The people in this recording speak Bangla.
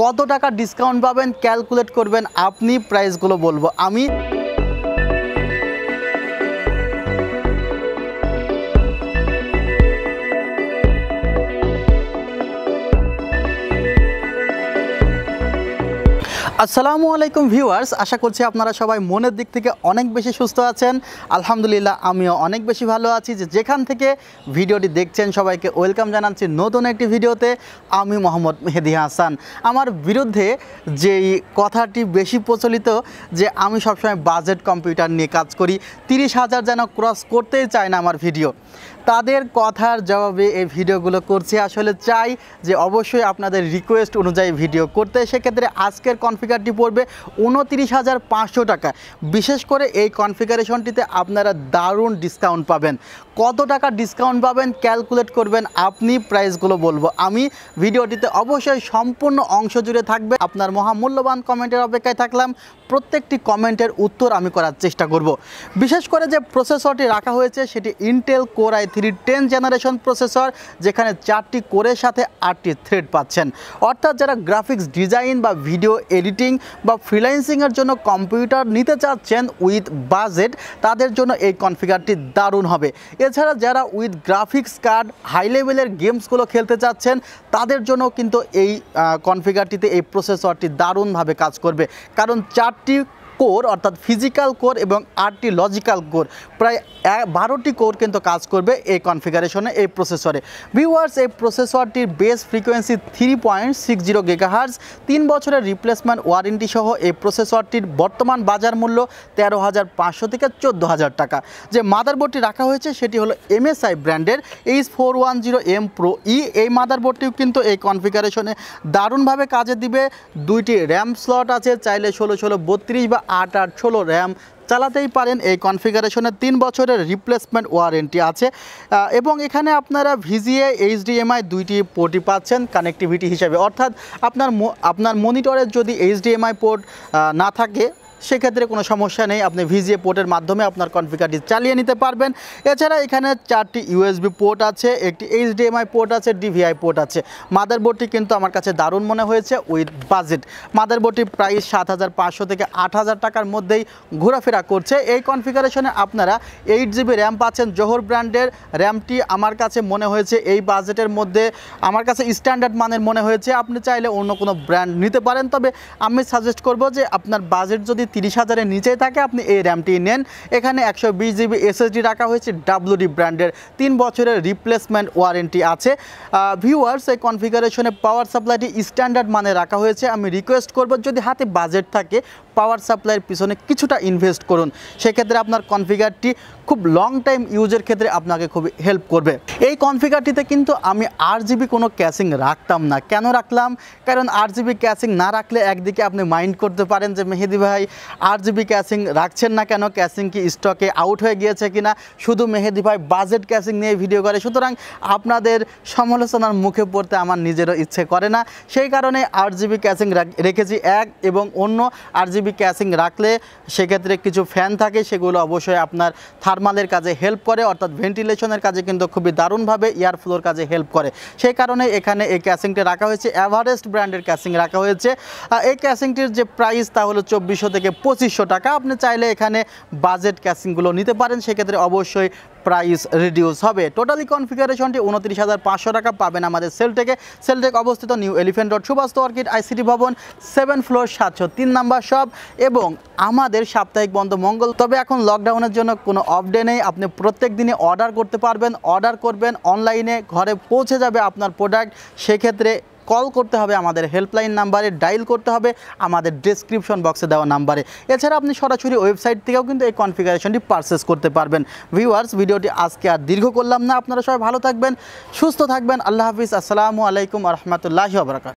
কত টাকা ডিসকাউন্ট পাবেন ক্যালকুলেট করবেন আপনি প্রাইসগুলো বলবো আমি আসসালামু আলাইকুম ভিউয়ার্স আশা করছি আপনারা সবাই মনের দিক থেকে অনেক বেশি সুস্থ আছেন আলহামদুলিল্লাহ আমিও অনেক বেশি ভালো আছি যে যেখান থেকে ভিডিওটি দেখছেন সবাইকে ওয়েলকাম জানাচ্ছি নতুন একটি ভিডিওতে আমি মোহাম্মদ মেহেদি হাসান আমার বিরুদ্ধে যেই কথাটি বেশি প্রচলিত যে আমি সবসময় বাজেট কম্পিউটার নিয়ে কাজ করি তিরিশ হাজার যেন ক্রস করতেই চায় না আমার ভিডিও তাদের কথার জবাবে এই ভিডিওগুলো করছি আসলে চাই যে অবশ্যই আপনাদের রিকোয়েস্ট অনুযায়ী ভিডিও করতে সেক্ষেত্রে আজকের কনফিগারটি পড়বে উনতিরিশ হাজার পাঁচশো টাকা বিশেষ করে এই কনফিগারেশনটিতে আপনারা দারুণ ডিসকাউন্ট পাবেন কত টাকা ডিসকাউন্ট পাবেন ক্যালকুলেট করবেন আপনি প্রাইসগুলো বলবো আমি ভিডিওটিতে অবশ্যই সম্পূর্ণ অংশ জুড়ে থাকবে আপনার মহামূল্যবান কমেন্টের অপেক্ষায় থাকলাম প্রত্যেকটি কমেন্টের উত্তর আমি করার চেষ্টা করব বিশেষ করে যে প্রসেসরটি রাখা হয়েছে সেটি Intel core three ten generation processor যেখানে চারটি কোরের সাথে আটটি থ্রেড পাচ্ছেন অর্থাৎ যারা গ্রাফিক্স ডিজাইন বা ভিডিও এডিটিং বা ফ্রিল্যান্সিংয়ের জন্য কম্পিউটার নিতে চাচ্ছেন উইথ বাজেট তাদের জন্য এই কনফিগারটি দারুণ হবে এছাড়া যারা উইথ গ্রাফিক্স কার্ড হাই লেভেলের গেমসগুলো খেলতে চাচ্ছেন তাদের জন্য কিন্তু এই কনফিগারটিতে এই প্রসেসরটি দারুণভাবে কাজ করবে কারণ চারটি কোর অর্থাৎ ফিজিক্যাল কোর এবং আটটি লজিক্যাল কোর প্রায় বারোটি কোর কিন্তু কাজ করবে এই কনফিগারেশনে এই প্রসেসরে ভিউয়ার্স এই প্রসেসরটির base frequency three point six zero gigahertz তিন বছরের রিপ্লেসমেন্ট ওয়ারেন্টি সহ এই প্রসেসরটির বর্তমান বাজার মূল্য তেরো হাজার পাঁচশো থেকে চোদ্দো হাজার টাকা যে মাদারবোর্ডটি রাখা হয়েছে সেটি হলো এমএসআই ব্র্যান্ডের H four one zero M pro E এই মাদারবোর্ডটিও কিন্তু এই কনফিগারেশনে দারুণভাবে কাজে দিবে দুইটি র্যাম স্লট আছে চাইলে ষোলো ষোলো বত্রিশ বা আট আট ষোলো র্যাম চালাতেই পারেন এই কনফিগারেশনে তিন বছরের রিপ্লেসমেন্ট ওয়ারেন্টি আছে এবং এখানে আপনারা ভিজিএ এইচডিএমআই দুইটি পোর্টই পাচ্ছেন কানেক্টিভিটি হিসাবে অর্থাৎ আপনার আপনার মনিটরের যদি এইচডিএমআই পোর্ট না থাকে সেক্ষেত্রে কোনো সমস্যা নেই আপনি ভিজিএ পোর্টের মাধ্যমে আপনার কনফিগারটি চালিয়ে নিতে পারবেন এছাড়া এখানে চারটি ইউএসবি পোর্ট আছে একটি এইচডিএমআই পোর্ট আছে ডিভিআই পোর্ট আছে মাদারবোর্ডটি কিন্তু আমার কাছে দারুণ মনে হয়েছে উইথ বাজেট মাদারবোর্ডটি প্রায় সাত হাজার পাঁচশো থেকে আট হাজার টাকার মধ্যেই ঘোরাফেরা করছে এই কনফিগারেশনে আপনারা এইট জিবি র্যাম পাচ্ছেন জোহর ব্র্যান্ডের র্যামটি আমার কাছে মনে হয়েছে এই বাজেটের মধ্যে আমার কাছে স্ট্যান্ডার্ড মানের মনে হয়েছে আপনি চাইলে অন্য কোনো ব্র্যান্ড নিতে পারেন তবে আমি সাজেস্ট করব যে আপনার বাজেট যদি তিরিশ হাজারের নিচে থাকে আপনি এই র্যামটি নেন এখানে একশো বিশ জিবি এসএসডি রাখা হয়েছে ডাব্লুডি ব্র্যান্ডের তিন বছরের রিপ্লেসমেন্ট ওয়ারেন্টি আছে ভিউয়ার্স এই কনফিগারেশনে পাওয়ার সাপ্লাইটি স্ট্যান্ডার্ড মানে রাখা হয়েছে আমি রিকোয়েস্ট করব যদি হাতে বাজেট থাকে পাওয়ার সাপ্লাইয়ের পিছনে কিছুটা ইনভেস্ট করুন সেক্ষেত্রে আপনার কনফিগারটি খুব লং টাইম ইউজের ক্ষেত্রে আপনাকে খুবই হেল্প করবে এই কনফিগারটিতে কিন্তু আমি আর জিবি কোনো ক্যাশিং রাখতাম না কেন রাখলাম কারণ আর জিবি ক্যাশিং না রাখলে একদিকে আপনি মাইন্ড করতে পারেন যে মেহেদি ভাই আর জিবি ক্যাশিং রাখছেন না কেন ক্যাশিং কি স্টকে আউট হয়ে গিয়েছে কিনা শুধু মেহেদি ভাই বাজেট ক্যাশিং নিয়ে ভিডিও করে সুতরাং আপনাদের সমালোচনার মুখে পড়তে আমার নিজেরও ইচ্ছে করে না সেই কারণে আট জিবি ক্যাশিং রেখেছি এক এবং অন্য আট জিবি ক্যাশিং রাখলে সেক্ষেত্রে কিছু ফ্যান থাকে সেগুলো অবশ্যই আপনার থার্মালের কাজে হেল্প করে অর্থাৎ ভেন্টিলেশনের কাজে কিন্তু খুবই দারুণভাবে এয়ার ফ্লোর কাজে হেল্প করে সেই কারণে এখানে এই ক্যাশিংটা রাখা হয়েছে অ্যাভারেস্ট ব্র্যান্ডের ক্যাশিং রাখা হয়েছে এই ক্যাশিংটির যে প্রাইস তা হলো চব্বিশশো থেকে থেকে পঁচিশশো টাকা আপনি চাইলে এখানে বাজেট ক্যাশিংগুলো নিতে পারেন সেক্ষেত্রে অবশ্যই প্রাইস রিডিউস হবে টোটালি কনফিগারেশনটি উনত্রিশ হাজার পাঁচশো টাকা পাবেন আমাদের সেলটেকে সেলটেক অবস্থিত New Elephant Road Subhastu Orchid ICT ভবন সেভেন ফ্লোর সাতশো তিন নাম্বার সব এবং আমাদের সাপ্তাহিক বন্ধ মঙ্গল তবে এখন লকডাউনের জন্য কোনো অফ নেই আপনি প্রত্যেক দিনে অর্ডার করতে পারবেন অর্ডার করবেন অনলাইনে ঘরে পৌঁছে যাবে আপনার প্রোডাক্ট সেক্ষেত্রে কল করতে হবে আমাদের হেল্পলাইন নাম্বারে ডাইল করতে হবে আমাদের ডেসক্রিপশন বক্সে দেওয়া নাম্বারে এছাড়া আপনি সরাসরি ওয়েবসাইট থেকেও কিন্তু এই কনফিগারেশনটি পারচেস করতে পারবেন ভিউয়ার্স ভিডিওটি আজকে আর দীর্ঘ করলাম না আপনারা সবাই ভালো থাকবেন সুস্থ থাকবেন আল্লাহ হাফিজ আসসালামু আলাইকুম রহমতুল্লাহ বরাকাত